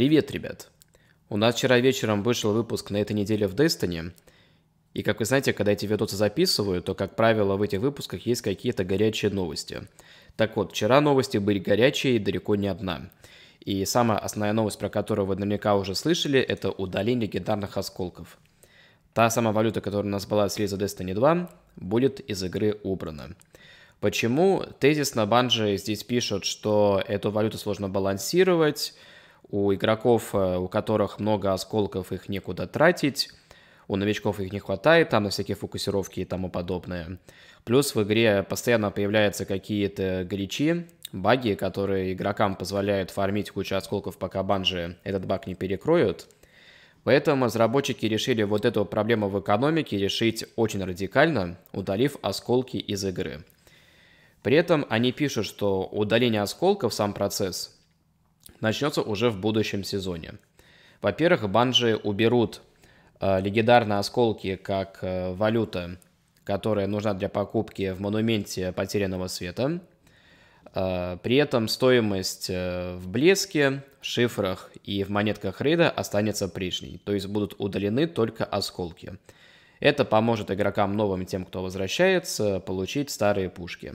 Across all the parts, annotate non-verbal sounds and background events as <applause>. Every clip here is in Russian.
Привет, ребят! У нас вчера вечером вышел выпуск на этой неделе в Destiny. И как вы знаете, когда эти видосы записываю, то, как правило, в этих выпусках есть какие-то горячие новости. Так вот, вчера новости были горячие и далеко не одна. И самая основная новость, про которую вы наверняка уже слышали, это удаление легендарных осколков. Та самая валюта, которая у нас была в релиза Destiny 2, будет из игры убрана. Почему? Тезис на банже здесь пишут, что эту валюту сложно балансировать, у игроков, э, у которых много осколков, их некуда тратить, у новичков их не хватает, там на всякие фокусировки и тому подобное. Плюс в игре постоянно появляются какие-то гличи, баги, которые игрокам позволяют фармить кучу осколков, пока банжи этот баг не перекроют. Поэтому разработчики решили вот эту проблему в экономике решить очень радикально, удалив осколки из игры. При этом они пишут, что удаление осколков, сам процесс, начнется уже в будущем сезоне. Во-первых, банжи уберут э, легендарные осколки как э, валюта, которая нужна для покупки в монументе потерянного света. Э, при этом стоимость э, в блеске, шифрах и в монетках рейда останется прежней, то есть будут удалены только осколки. Это поможет игрокам новым, тем, кто возвращается, получить старые пушки.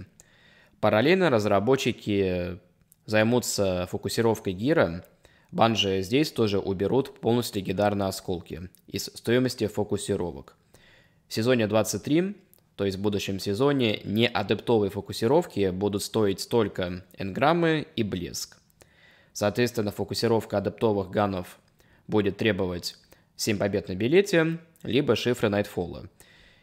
Параллельно разработчики займутся фокусировкой гира, банжи здесь тоже уберут полностью легендарные осколки из стоимости фокусировок. В сезоне 23, то есть в будущем сезоне, не адептовые фокусировки будут стоить только энграммы и блеск. Соответственно, фокусировка адаптовых ганов будет требовать 7 побед на билете, либо шифры Найтфола.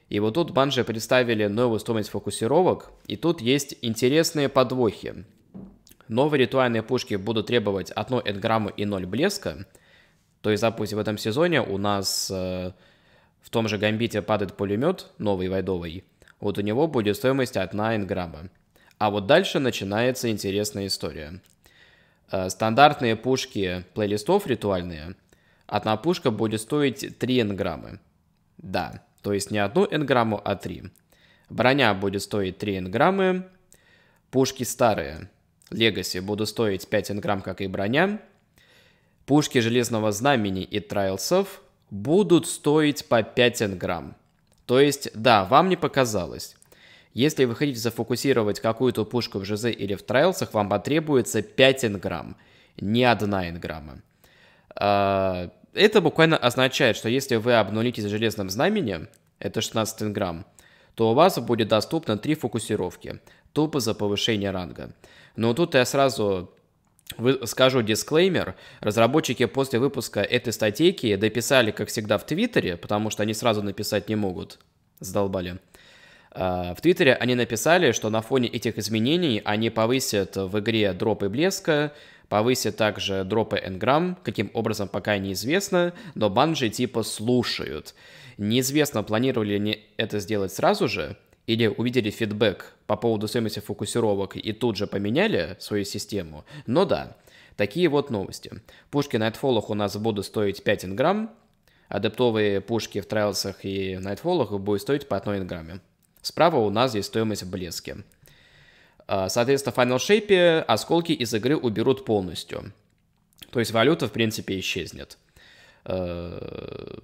И вот тут банжи представили новую стоимость фокусировок, и тут есть интересные подвохи. Новые ритуальные пушки будут требовать 1 энграмму и 0 блеска. То есть запуск в этом сезоне у нас э, в том же Гамбите падает пулемет, новый войдовый. Вот у него будет стоимость 1 энграмма. А вот дальше начинается интересная история. Э, стандартные пушки плейлистов ритуальные, одна пушка будет стоить 3 энграммы. Да, то есть не одну энграмму, а 3. Броня будет стоить 3 энграммы. Пушки старые Легаси будут стоить 5 инграмм, как и броня. Пушки Железного Знамени и Трайлсов будут стоить по 5 инграмм. То есть, да, вам не показалось. Если вы хотите зафокусировать какую-то пушку в ЖЗ или в Трайлсах, вам потребуется 5 инграмм, не 1 инграмма. А, это буквально означает, что если вы обнулитесь в Железном Знамени, это 16 инграмм, то у вас будет доступно 3 фокусировки тупо за повышение ранга. Но тут я сразу скажу дисклеймер. Разработчики после выпуска этой статейки дописали, как всегда, в Твиттере, потому что они сразу написать не могут. Сдолбали. А, в Твиттере они написали, что на фоне этих изменений они повысят в игре дропы блеска, повысят также дропы энграмм, каким образом пока неизвестно, но банжи типа слушают. Неизвестно, планировали ли это сделать сразу же, или увидели фидбэк по поводу стоимости фокусировок и тут же поменяли свою систему. Но да, такие вот новости. Пушки на Nightfall у нас будут стоить 5 инграмм, адептовые пушки в Трайлсах и Nightfall будут стоить по 1 инграмме. Справа у нас есть стоимость блески. А, соответственно, в Final Shape осколки из игры уберут полностью. То есть валюта, в принципе, исчезнет. Э,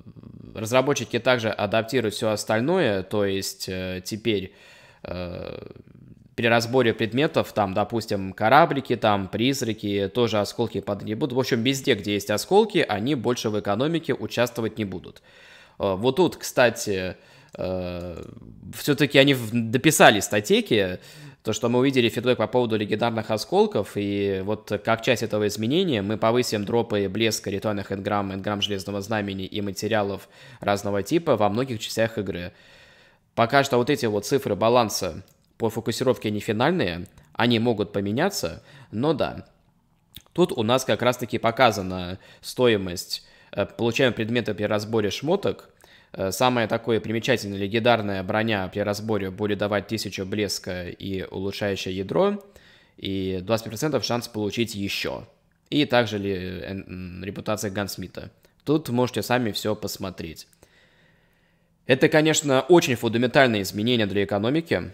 разработчики также адаптируют все остальное, то есть э, теперь э, при разборе предметов, там, допустим, кораблики, там, призраки, тоже осколки падать не будут. В общем, везде, где есть осколки, они больше в экономике участвовать не будут. Вот тут, кстати, все-таки они дописали статейки, то, что мы увидели фидбэк по поводу легендарных осколков, и вот как часть этого изменения мы повысим дропы блеска ритуальных энграмм, энграмм железного знамени и материалов разного типа во многих частях игры. Пока что вот эти вот цифры баланса по фокусировке не финальные, они могут поменяться, но да. Тут у нас как раз-таки показана стоимость. Э, получаем предметы при разборе шмоток – Э, самая такое примечательная легендарная броня при разборе будет давать 1000 блеска и улучшающее ядро, и 25% шанс получить еще. И также ли, репутация Гансмита. Тут можете сами все посмотреть. Это, конечно, очень фундаментальные изменения для экономики.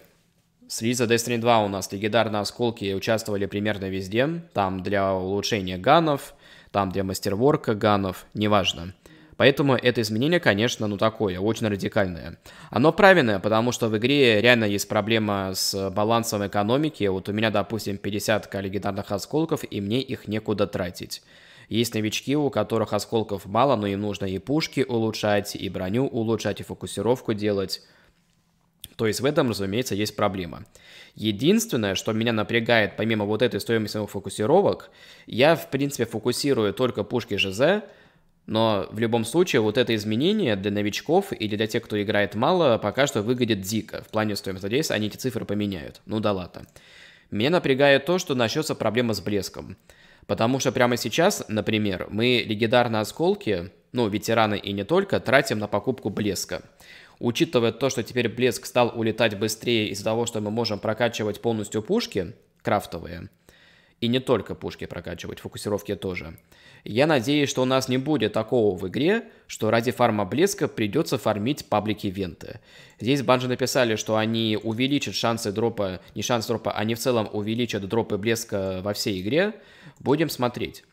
С Лиза Destiny 2 у нас легендарные осколки участвовали примерно везде. Там для улучшения ганов, там для мастерворка ганов, неважно. Поэтому это изменение, конечно, ну такое, очень радикальное. Оно правильное, потому что в игре реально есть проблема с балансом экономики. Вот у меня, допустим, 50 легендарных осколков, и мне их некуда тратить. Есть новички, у которых осколков мало, но им нужно и пушки улучшать, и броню улучшать, и фокусировку делать. То есть в этом, разумеется, есть проблема. Единственное, что меня напрягает, помимо вот этой стоимости фокусировок, я, в принципе, фокусирую только пушки ЖЗ, но в любом случае вот это изменение для новичков или для тех, кто играет мало, пока что выглядит дико. В плане стоимости, надеюсь, они эти цифры поменяют. Ну да ладно. Меня напрягает то, что начнется проблема с блеском. Потому что прямо сейчас, например, мы легендарные осколки, ну, ветераны и не только, тратим на покупку блеска. Учитывая то, что теперь блеск стал улетать быстрее из-за того, что мы можем прокачивать полностью пушки крафтовые – и не только пушки прокачивать, фокусировки тоже. Я надеюсь, что у нас не будет такого в игре, что ради фарма блеска придется фармить паблик венты. Здесь банжи написали, что они увеличат шансы дропа, не шанс дропа, они в целом увеличат дропы блеска во всей игре. Будем смотреть.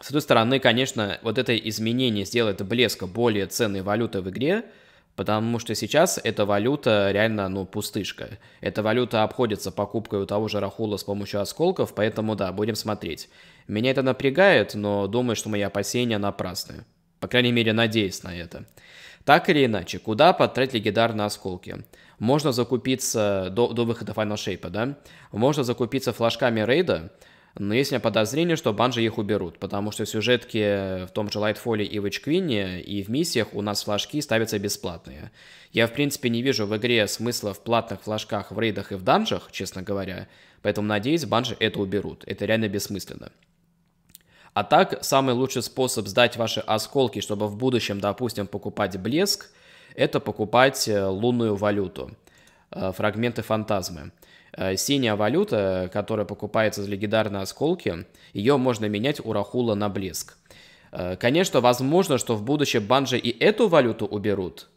С одной стороны, конечно, вот это изменение сделает блеска более ценной валютой в игре, Потому что сейчас эта валюта реально, ну, пустышка. Эта валюта обходится покупкой у того же Рахула с помощью осколков, поэтому да, будем смотреть. Меня это напрягает, но думаю, что мои опасения напрасны. По крайней мере, надеюсь на это. Так или иначе, куда потратить легендарные осколки? Можно закупиться до, до выхода Final Shape, да? Можно закупиться флажками рейда, но есть у меня подозрение, что банжи их уберут, потому что в сюжетке, в том же Lightfall и в Вичквине и в миссиях у нас флажки ставятся бесплатные. Я, в принципе, не вижу в игре смысла в платных флажках в рейдах и в данжах, честно говоря, поэтому, надеюсь, банжи это уберут. Это реально бессмысленно. А так, самый лучший способ сдать ваши осколки, чтобы в будущем, допустим, покупать блеск, это покупать э, лунную валюту, э, фрагменты фантазмы. Э, синяя валюта, которая покупается за легендарные осколки, ее можно менять у Рахула на блеск. Э, конечно, возможно, что в будущем банжи и эту валюту уберут.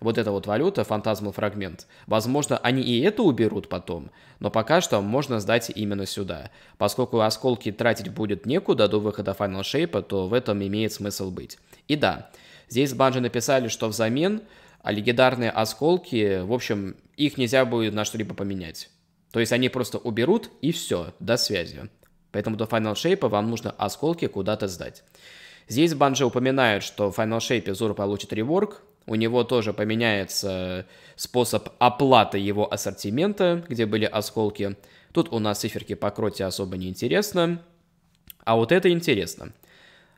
Вот эта вот валюта, фантазмал фрагмент. Возможно, они и это уберут потом, но пока что можно сдать именно сюда. Поскольку осколки тратить будет некуда до выхода Final Shape, то в этом имеет смысл быть. И да, здесь банжи написали, что взамен а легендарные осколки, в общем, их нельзя будет на что-либо поменять. То есть они просто уберут и все, до связи. Поэтому до Final Shape вам нужно осколки куда-то сдать. Здесь Банжи упоминают, что в Final Shape Зур получит реворк, у него тоже поменяется способ оплаты его ассортимента, где были осколки. Тут у нас циферки по кроте особо не интересно, а вот это интересно –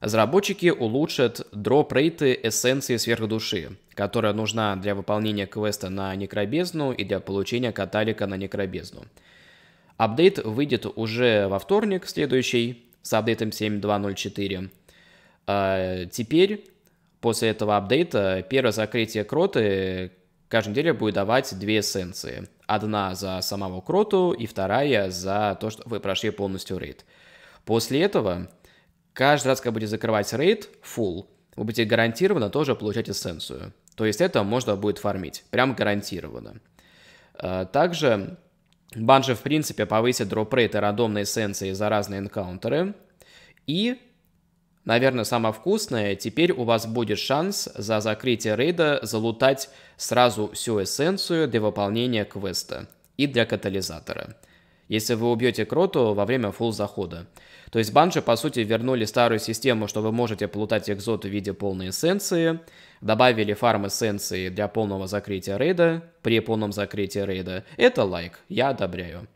Разработчики улучшат дроп-рейты эссенции сверхдуши, которая нужна для выполнения квеста на некробезну и для получения каталика на некробезну. Апдейт выйдет уже во вторник следующий с апдейтом 7.2.0.4. А теперь, после этого апдейта, первое закрытие кроты каждую неделю будет давать две эссенции. Одна за самого кроту и вторая за то, что вы прошли полностью рейд. После этого Каждый раз, когда будете закрывать рейд full, вы будете гарантированно тоже получать эссенцию. То есть это можно будет фармить, прям гарантированно. Э, также банжи, в принципе, повысит и рандомные эссенции за разные энкаунтеры. И, наверное, самое вкусное, теперь у вас будет шанс за закрытие рейда залутать сразу всю эссенцию для выполнения квеста и для катализатора. Если вы убьете кроту во время фул захода. То есть банжи по сути, вернули старую систему, что вы можете плутать экзоты в виде полной эссенции, добавили фарм эссенции для полного закрытия рейда, при полном закрытии рейда. Это лайк, я одобряю.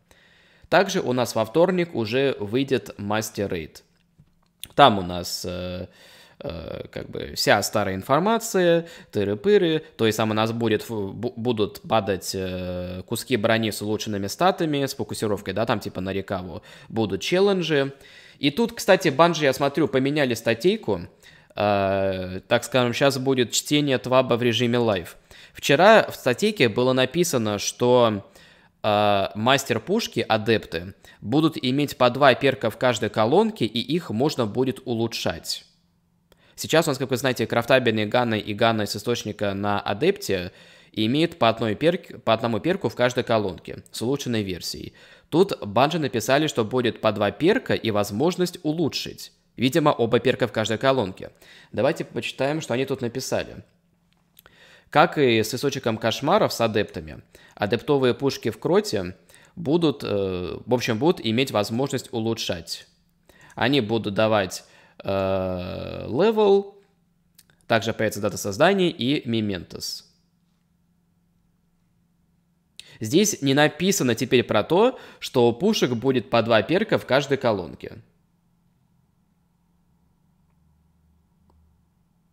Также у нас во вторник уже выйдет мастер рейд. Там у нас... Э, э как бы вся старая информация, тыры-пыры, то есть там у нас будет, будут падать э, куски брони с улучшенными статами, с фокусировкой, да, там типа на рекаву, будут челленджи, и тут, кстати, Банжи, я смотрю, поменяли статейку. Э, так скажем, сейчас будет чтение тваба в режиме лайв. Вчера в статейке было написано, что э, мастер-пушки, адепты, будут иметь по два перка в каждой колонке, и их можно будет улучшать. Сейчас у нас, как вы знаете, крафтабельные ганы и ганы с источника на адепте имеют по, одной перке, по одному перку в каждой колонке с улучшенной версией. Тут банжи написали, что будет по два перка и возможность улучшить. Видимо, оба перка в каждой колонке. Давайте почитаем, что они тут написали. Как и с источником кошмаров с адептами, адептовые пушки в кроте будут, э, в общем, будут иметь возможность улучшать. Они будут давать э, level, также появится дата создания и мементос. Здесь не написано теперь про то, что у пушек будет по два перка в каждой колонке.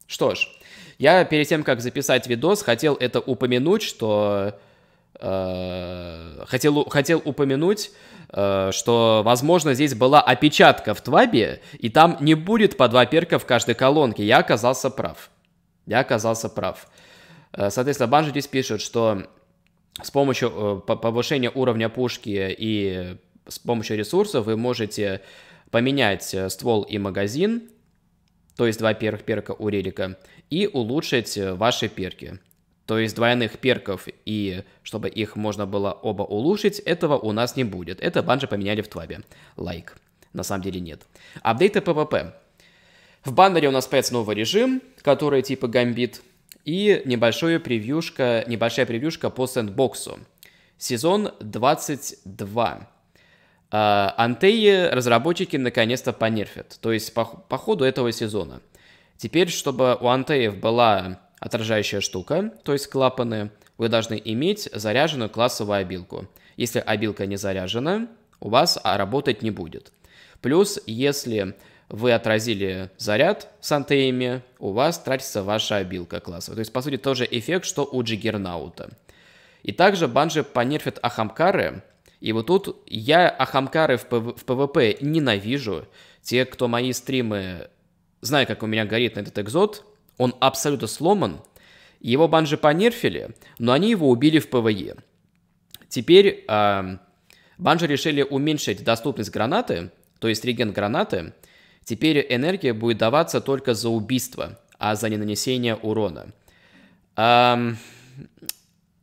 Что ж, я перед тем, как записать видос, хотел это упомянуть, что... Э, хотел, хотел упомянуть, э, что, возможно, здесь была опечатка в Твабе, и там не будет по два перка в каждой колонке. Я оказался прав. Я оказался прав. Э, соответственно, Банжи здесь пишет, что с помощью э, повышения уровня пушки и с помощью ресурсов вы можете поменять э, ствол и магазин, то есть два первых перка у релика, и улучшить э, ваши перки. То есть двойных перков и чтобы их можно было оба улучшить, этого у нас не будет. Это банжи поменяли в твабе. Лайк. Like. На самом деле нет. Апдейты ПВП. В баннере у нас появится новый режим, который типа гамбит – и небольшое превьюшка, небольшая превьюшка по сэндбоксу. Сезон 22. А, Антеи разработчики наконец-то понерфят, то есть по, по ходу этого сезона. Теперь, чтобы у Антеев была отражающая штука, то есть клапаны, вы должны иметь заряженную классовую обилку. Если обилка не заряжена, у вас а, работать не будет. Плюс, если вы отразили заряд с антеями, у вас тратится ваша обилка классовая. То есть, по сути, тоже эффект, что у Джиггернаута. И также банжи понерфит Ахамкары. И вот тут я Ахамкары в, пв в ПВП ненавижу. Те, кто мои стримы, знают, как у меня горит на этот экзот, он абсолютно сломан. Его банжи понерфили, но они его убили в ПВЕ. Теперь э, банжи решили уменьшить доступность гранаты, то есть реген гранаты – Теперь энергия будет даваться только за убийство, а за нанесение урона. Эм,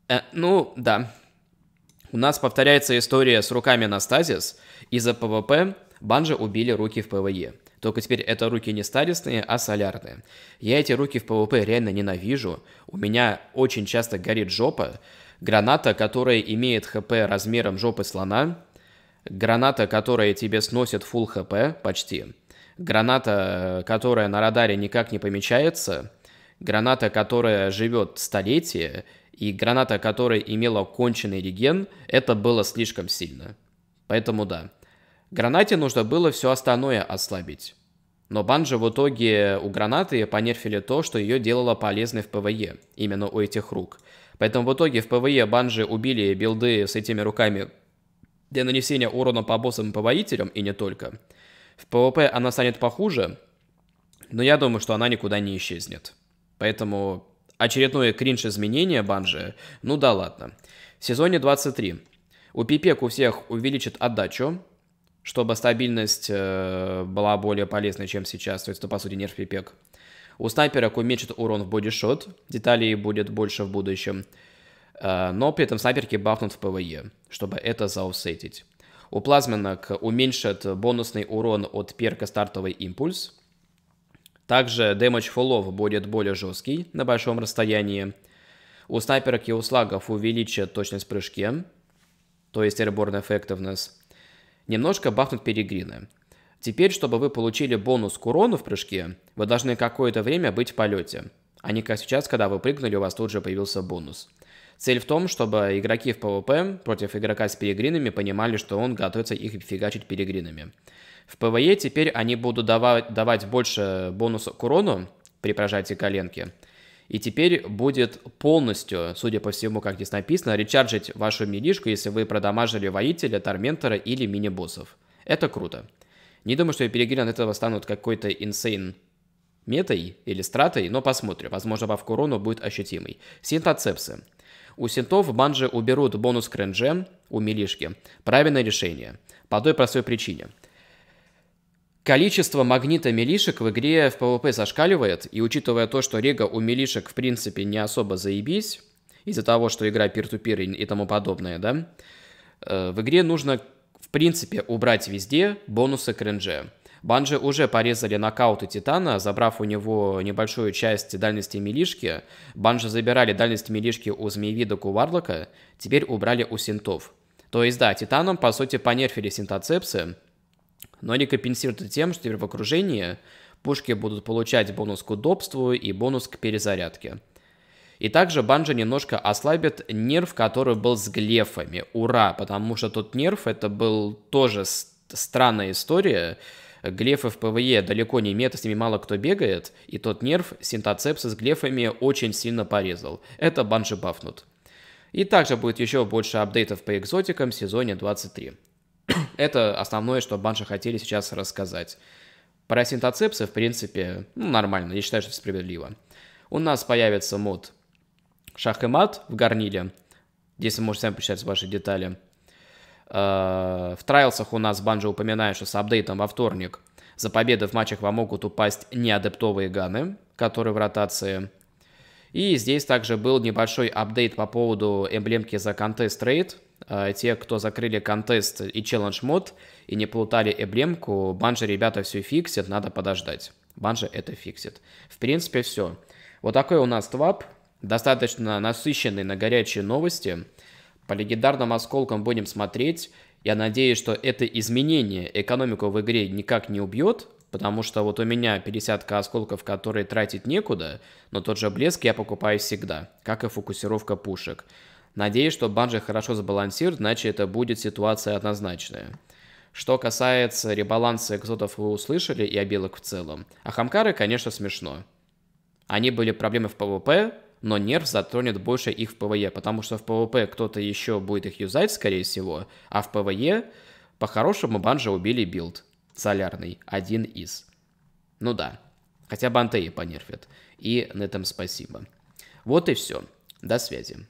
э, ну, да. У нас повторяется история с руками на стазис. Из-за ПВП Банжи убили руки в ПВЕ. Только теперь это руки не стадисные, а солярные. Я эти руки в ПВП реально ненавижу. У меня очень часто горит жопа. Граната, которая имеет ХП размером жопы слона. Граната, которая тебе сносит фул ХП почти. Граната, которая на радаре никак не помечается, граната, которая живет столетие, и граната, которая имела конченый реген, это было слишком сильно. Поэтому да. Гранате нужно было все остальное ослабить. Но банжи в итоге у гранаты понерфили то, что ее делало полезной в ПВЕ, именно у этих рук. Поэтому в итоге в ПВЕ банжи убили билды с этими руками для нанесения урона по боссам и повоителям, и не только. В PvP она станет похуже, но я думаю, что она никуда не исчезнет. Поэтому очередное кринж-изменение банжи, ну да ладно. В сезоне 23 у пипек у всех увеличат отдачу, чтобы стабильность э, была более полезной, чем сейчас. То есть это, ну, по сути, нерв пипек. У снайперок уменьшит урон в бодишот, деталей будет больше в будущем. Э, но при этом снайперки бафнут в ПВЕ, чтобы это заусетить. У плазменок уменьшат бонусный урон от перка стартовый импульс. Также дэмэдж фуллов будет более жесткий на большом расстоянии. У снайперок и у слагов увеличит точность прыжки, то есть airborne effectiveness. Немножко бахнут перегрины. Теперь, чтобы вы получили бонус к урону в прыжке, вы должны какое-то время быть в полете, а не как сейчас, когда вы прыгнули, у вас тут же появился бонус. Цель в том, чтобы игроки в PvP против игрока с перегринами понимали, что он готовится их фигачить перегринами. В ПВЕ теперь они будут давать, давать больше бонуса к урону при прожатии коленки. И теперь будет полностью, судя по всему, как здесь написано, речарджить вашу милишку, если вы продамажили воителя, торментора или мини-боссов. Это круто. Не думаю, что перегрин от этого станут какой-то инсейн метой или стратой, но посмотрим. Возможно, баф к урону будет ощутимый. Синтоцепсы. У синтов банжи уберут бонус к рендже у милишки. Правильное решение. По той простой причине. Количество магнита милишек в игре в PvP зашкаливает, и учитывая то, что рега у милишек в принципе не особо заебись, из-за того, что игра пир-ту-пир и тому подобное, да, э, в игре нужно в принципе убрать везде бонусы к рендже. Банжи уже порезали нокауты Титана, забрав у него небольшую часть дальности Милишки. Банжи забирали дальность Милишки у Змеевида Варлока, теперь убрали у Синтов. То есть, да, Титаном, по сути, понерфили синтоцепсы, но они компенсируют тем, что теперь в окружении пушки будут получать бонус к удобству и бонус к перезарядке. И также банжа немножко ослабит нерв, который был с глефами. Ура! Потому что тот нерв, это был тоже странная история. Глефы в ПВЕ далеко не мета, с ними мало кто бегает, и тот нерв синтоцепса с глефами очень сильно порезал. Это банши бафнут. И также будет еще больше апдейтов по экзотикам в сезоне 23. <coughs> Это основное, что банши хотели сейчас рассказать. Про синтоцепсы, в принципе, ну, нормально, я считаю, что это справедливо. У нас появится мод шах и мат в горниле. Здесь вы можете сами посчитать ваши детали. Э, в трайлсах у нас Банжи упоминает, что с апдейтом во вторник за победы в матчах вам могут упасть неадептовые ганы, которые в ротации. И здесь также был небольшой апдейт по поводу эмблемки за контест рейд. Э, те, кто закрыли контест и челлендж мод и не плутали эмблемку, банжи ребята все фиксят, надо подождать. Банжи это фиксит. В принципе, все. Вот такой у нас твап. Достаточно насыщенный на горячие новости. По легендарным осколкам будем смотреть. Я надеюсь, что это изменение экономику в игре никак не убьет, потому что вот у меня 50 осколков, которые тратить некуда, но тот же блеск я покупаю всегда, как и фокусировка пушек. Надеюсь, что банжи хорошо сбалансирует, иначе это будет ситуация однозначная. Что касается ребаланса экзотов, вы услышали, и обилок в целом. А хамкары, конечно, смешно. Они были проблемы в ПВП, но нерв затронет больше их в ПВЕ, потому что в ПВП кто-то еще будет их юзать, скорее всего, а в ПВЕ по-хорошему банжа убили билд солярный, один из. Ну да, хотя Бантеи понерфят. И на этом спасибо. Вот и все. До связи.